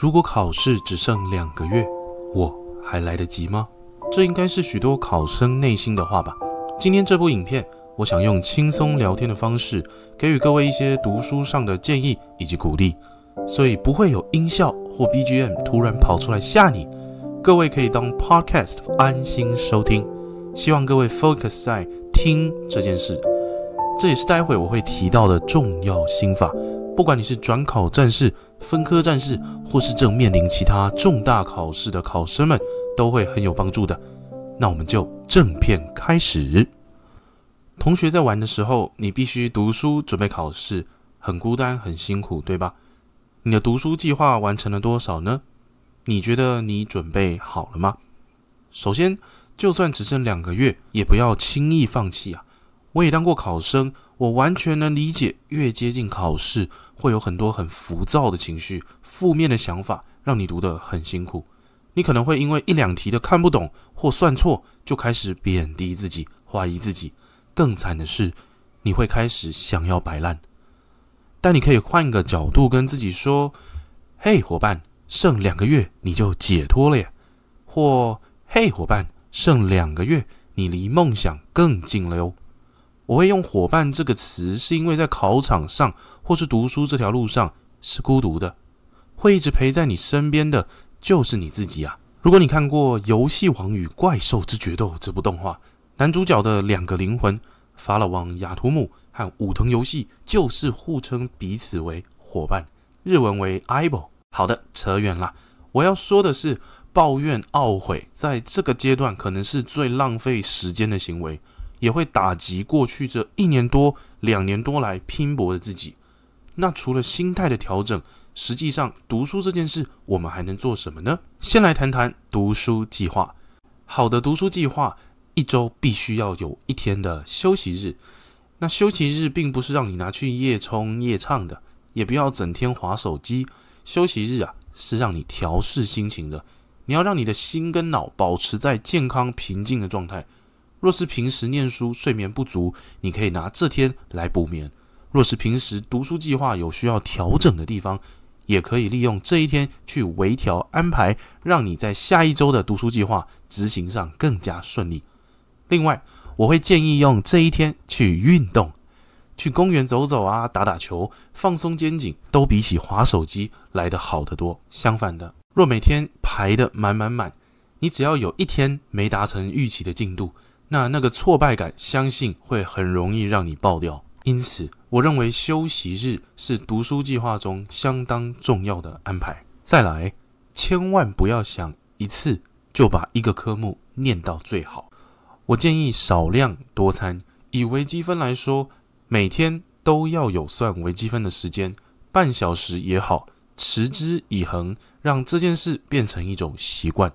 如果考试只剩两个月，我还来得及吗？这应该是许多考生内心的话吧。今天这部影片，我想用轻松聊天的方式，给予各位一些读书上的建议以及鼓励，所以不会有音效或 BGM 突然跑出来吓你。各位可以当 Podcast 安心收听，希望各位 focus 在听这件事，这也是待会我会提到的重要心法。不管你是转考战士、分科战士，或是正面临其他重大考试的考生们，都会很有帮助的。那我们就正片开始。同学在玩的时候，你必须读书准备考试，很孤单，很辛苦，对吧？你的读书计划完成了多少呢？你觉得你准备好了吗？首先，就算只剩两个月，也不要轻易放弃啊！我也当过考生，我完全能理解，越接近考试，会有很多很浮躁的情绪、负面的想法，让你读得很辛苦。你可能会因为一两题的看不懂或算错，就开始贬低自己、怀疑自己。更惨的是，你会开始想要摆烂。但你可以换个角度跟自己说：“嘿，伙伴，剩两个月你就解脱了呀！”或“嘿，伙伴，剩两个月你离梦想更近了哟。”我会用“伙伴”这个词，是因为在考场上或是读书这条路上是孤独的，会一直陪在你身边的就是你自己啊。如果你看过《游戏王与怪兽之决斗》这部动画，男主角的两个灵魂法老王亚图姆和武藤游戏就是互称彼此为伙伴，日文为 “ibl”。好的，扯远了。我要说的是，抱怨、懊悔，在这个阶段可能是最浪费时间的行为。也会打击过去这一年多、两年多来拼搏的自己。那除了心态的调整，实际上读书这件事，我们还能做什么呢？先来谈谈读书计划。好的读书计划，一周必须要有一天的休息日。那休息日并不是让你拿去夜冲夜唱的，也不要整天划手机。休息日啊，是让你调试心情的。你要让你的心跟脑保持在健康平静的状态。若是平时念书睡眠不足，你可以拿这天来补眠；若是平时读书计划有需要调整的地方，也可以利用这一天去微调安排，让你在下一周的读书计划执行上更加顺利。另外，我会建议用这一天去运动，去公园走走啊，打打球，放松肩颈，都比起划手机来的好得多。相反的，若每天排得满满满，你只要有一天没达成预期的进度，那那个挫败感，相信会很容易让你爆掉。因此，我认为休息日是读书计划中相当重要的安排。再来，千万不要想一次就把一个科目念到最好。我建议少量多餐。以微积分来说，每天都要有算微积分的时间，半小时也好。持之以恒，让这件事变成一种习惯。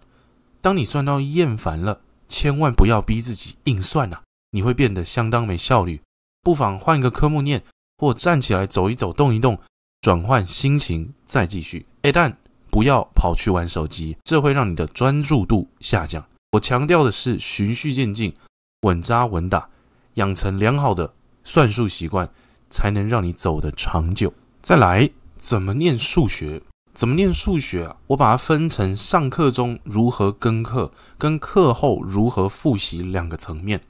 当你算到厌烦了。千万不要逼自己硬算呐，你会变得相当没效率。不妨换一个科目念，或站起来走一走、动一动，转换心情再继续。哎，但不要跑去玩手机，这会让你的专注度下降。我强调的是循序渐进、稳扎稳打，养成良好的算术习惯，才能让你走得长久。再来，怎么念数学？怎么念数学啊？我把它分成上课中如何跟课，跟课后如何复习两个层面。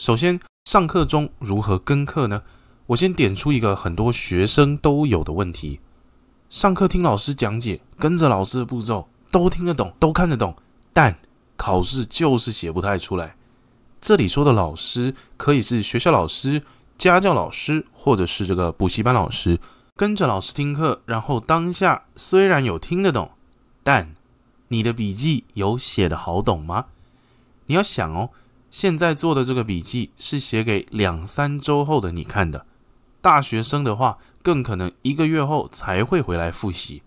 首先，上课中如何跟课呢？我先点出一个很多学生都有的问题：上课听老师讲解，跟着老师的步骤都听得懂，都看得懂，但考试就是写不太出来。这里说的老师可以是学校老师、家教老师，或者是这个补习班老师。跟着老师听课，然后当下虽然有听得懂，但你的笔记有写得好懂吗？你要想哦，现在做的这个笔记是写给两三周后的你看的。大学生的话，更可能一个月后才会回来复习，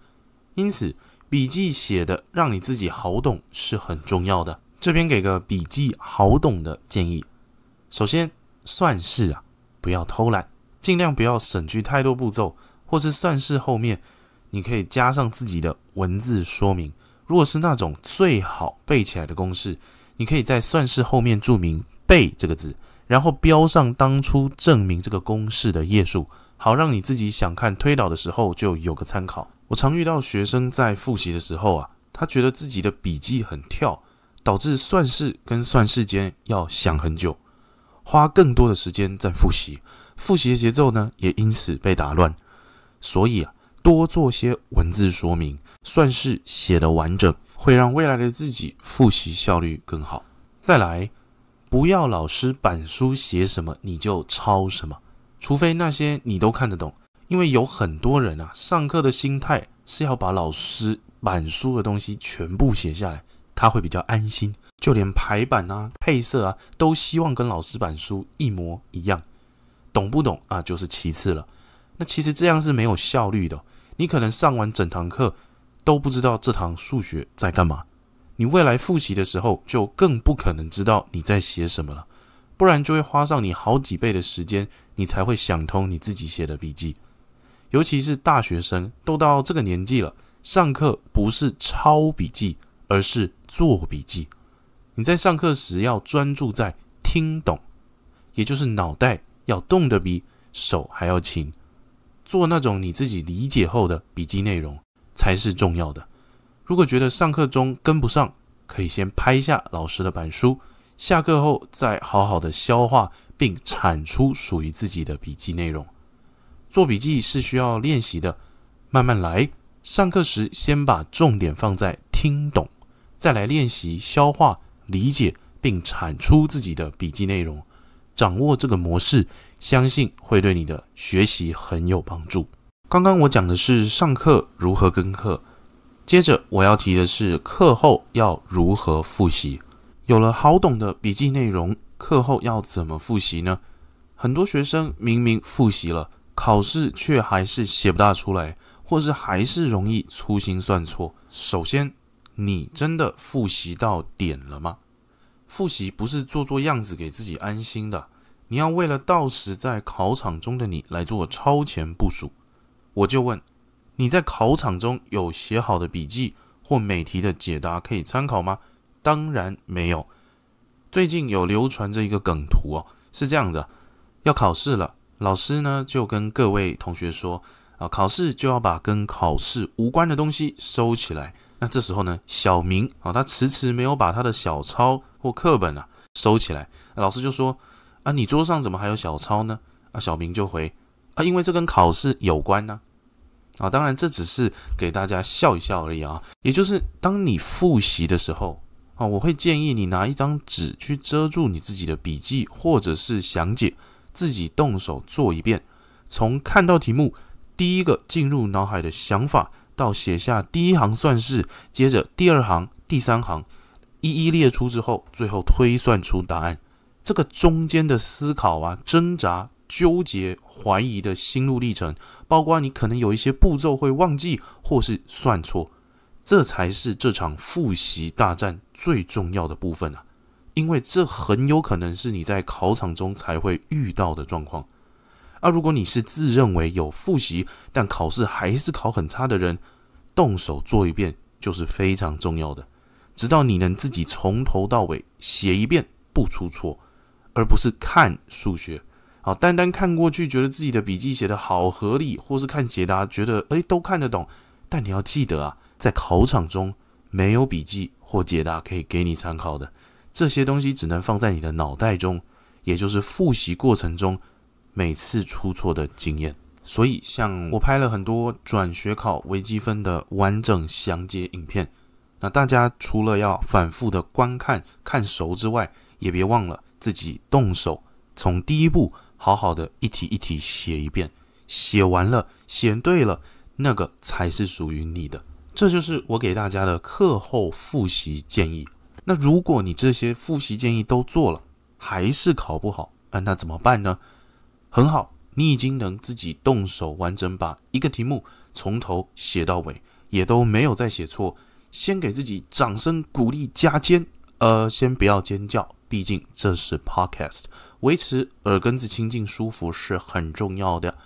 因此笔记写的让你自己好懂是很重要的。这边给个笔记好懂的建议：首先，算式啊，不要偷懒，尽量不要省去太多步骤。或是算式后面，你可以加上自己的文字说明。如果是那种最好背起来的公式，你可以在算式后面注明“背”这个字，然后标上当初证明这个公式的页数，好让你自己想看推导的时候就有个参考。我常遇到学生在复习的时候啊，他觉得自己的笔记很跳，导致算式跟算式间要想很久，花更多的时间在复习，复习的节奏呢也因此被打乱。所以啊，多做些文字说明，算是写的完整，会让未来的自己复习效率更好。再来，不要老师板书写什么你就抄什么，除非那些你都看得懂。因为有很多人啊，上课的心态是要把老师板书的东西全部写下来，他会比较安心。就连排版啊、配色啊，都希望跟老师板书一模一样。懂不懂啊？就是其次了。那其实这样是没有效率的。你可能上完整堂课都不知道这堂数学在干嘛。你未来复习的时候就更不可能知道你在写什么了。不然就会花上你好几倍的时间，你才会想通你自己写的笔记。尤其是大学生都到这个年纪了，上课不是抄笔记，而是做笔记。你在上课时要专注在听懂，也就是脑袋要动得比手还要勤。做那种你自己理解后的笔记内容才是重要的。如果觉得上课中跟不上，可以先拍下老师的板书，下课后再好好的消化并产出属于自己的笔记内容。做笔记是需要练习的，慢慢来。上课时先把重点放在听懂，再来练习消化、理解并产出自己的笔记内容。掌握这个模式。相信会对你的学习很有帮助。刚刚我讲的是上课如何跟课，接着我要提的是课后要如何复习。有了好懂的笔记内容，课后要怎么复习呢？很多学生明明复习了，考试却还是写不大出来，或是还是容易粗心算错。首先，你真的复习到点了吗？复习不是做做样子给自己安心的。你要为了到时在考场中的你来做超前部署，我就问你在考场中有写好的笔记或每题的解答可以参考吗？当然没有。最近有流传着一个梗图哦，是这样的：要考试了，老师呢就跟各位同学说啊，考试就要把跟考试无关的东西收起来。那这时候呢，小明啊，他迟迟没有把他的小抄或课本啊收起来，老师就说。啊，你桌上怎么还有小抄呢？啊，小明就回，啊，因为这跟考试有关呢。啊，当然这只是给大家笑一笑而已啊。也就是当你复习的时候，啊，我会建议你拿一张纸去遮住你自己的笔记，或者是详解，自己动手做一遍。从看到题目第一个进入脑海的想法，到写下第一行算式，接着第二行、第三行，一一列出之后，最后推算出答案。这个中间的思考啊、挣扎、纠结、怀疑的心路历程，包括你可能有一些步骤会忘记或是算错，这才是这场复习大战最重要的部分啊！因为这很有可能是你在考场中才会遇到的状况。啊，如果你是自认为有复习但考试还是考很差的人，动手做一遍就是非常重要的，直到你能自己从头到尾写一遍不出错。而不是看数学，好，单单看过去觉得自己的笔记写得好合理，或是看解答觉得诶都看得懂，但你要记得啊，在考场中没有笔记或解答可以给你参考的，这些东西只能放在你的脑袋中，也就是复习过程中每次出错的经验。所以像我拍了很多转学考微积分的完整详解影片，那大家除了要反复的观看看熟之外，也别忘了。自己动手，从第一步好好的一题一题写一遍，写完了，写对了，那个才是属于你的。这就是我给大家的课后复习建议。那如果你这些复习建议都做了，还是考不好，那怎么办呢？很好，你已经能自己动手，完整把一个题目从头写到尾，也都没有再写错。先给自己掌声鼓励加尖，呃，先不要尖叫。毕竟这是 Podcast，维持耳根子清净舒服是很重要的。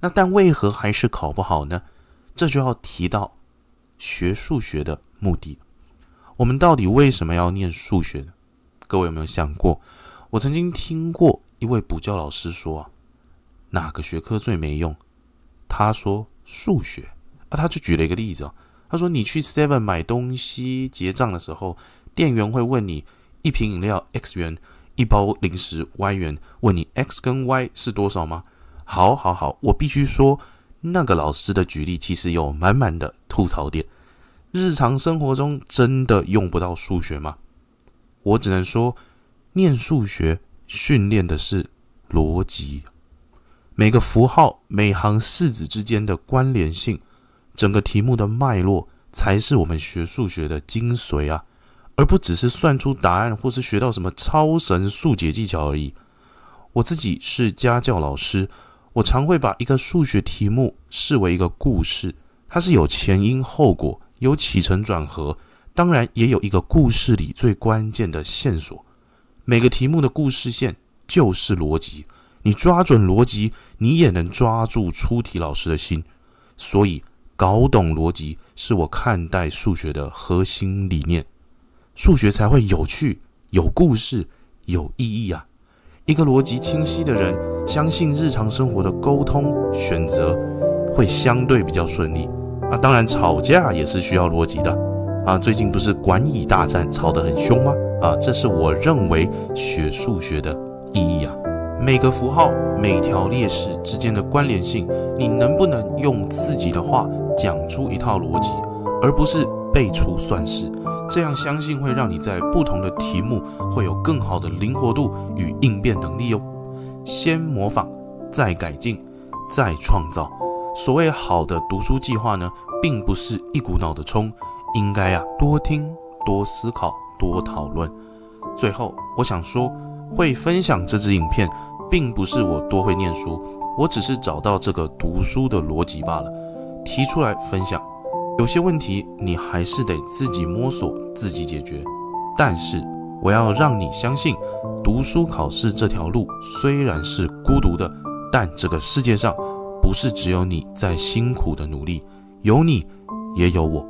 那但为何还是考不好呢？这就要提到学数学的目的。我们到底为什么要念数学呢？各位有没有想过？我曾经听过一位补教老师说，哪个学科最没用？他说数学。啊，他就举了一个例子，他说你去 Seven 买东西结账的时候，店员会问你。一瓶饮料 x 元，一包零食 y 元，问你 x 跟 y 是多少吗？好好好，我必须说，那个老师的举例其实有满满的吐槽点。日常生活中真的用不到数学吗？我只能说，念数学训练的是逻辑，每个符号、每行式子之间的关联性，整个题目的脉络才是我们学数学的精髓啊。而不只是算出答案，或是学到什么超神速解技巧而已。我自己是家教老师，我常会把一个数学题目视为一个故事，它是有前因后果，有起承转合，当然也有一个故事里最关键的线索。每个题目的故事线就是逻辑，你抓准逻辑，你也能抓住出题老师的心。所以，搞懂逻辑是我看待数学的核心理念。数学才会有趣、有故事、有意义啊！一个逻辑清晰的人，相信日常生活的沟通选择会相对比较顺利啊。当然，吵架也是需要逻辑的啊。最近不是管理大战吵得很凶吗？啊，这是我认为学数学的意义啊。每个符号、每条列式之间的关联性，你能不能用自己的话讲出一套逻辑，而不是背出算式？这样相信会让你在不同的题目会有更好的灵活度与应变能力哟。先模仿，再改进，再创造。所谓好的读书计划呢，并不是一股脑的冲，应该啊多听、多思考、多讨论。最后，我想说，会分享这支影片，并不是我多会念书，我只是找到这个读书的逻辑罢了，提出来分享。有些问题你还是得自己摸索、自己解决。但是，我要让你相信，读书考试这条路虽然是孤独的，但这个世界上不是只有你在辛苦的努力，有你也有我，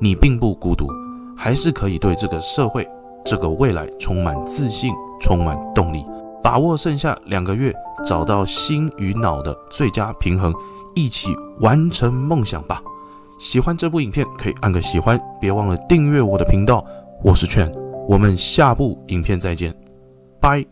你并不孤独，还是可以对这个社会、这个未来充满自信、充满动力。把握剩下两个月，找到心与脑的最佳平衡，一起完成梦想吧。喜欢这部影片，可以按个喜欢，别忘了订阅我的频道。我是劝，我们下部影片再见，拜。